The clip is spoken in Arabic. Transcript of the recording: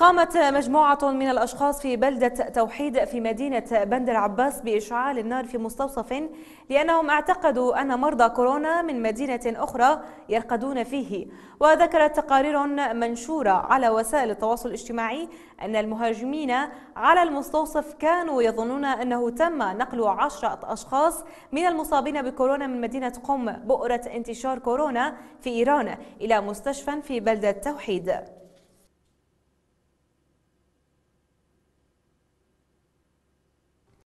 قامت مجموعة من الأشخاص في بلدة توحيد في مدينة بند العباس بإشعال النار في مستوصف لأنهم اعتقدوا أن مرضى كورونا من مدينة أخرى يرقدون فيه وذكرت تقارير منشورة على وسائل التواصل الاجتماعي أن المهاجمين على المستوصف كانوا يظنون أنه تم نقل عشرة أشخاص من المصابين بكورونا من مدينة قم بؤرة انتشار كورونا في إيران إلى مستشفى في بلدة توحيد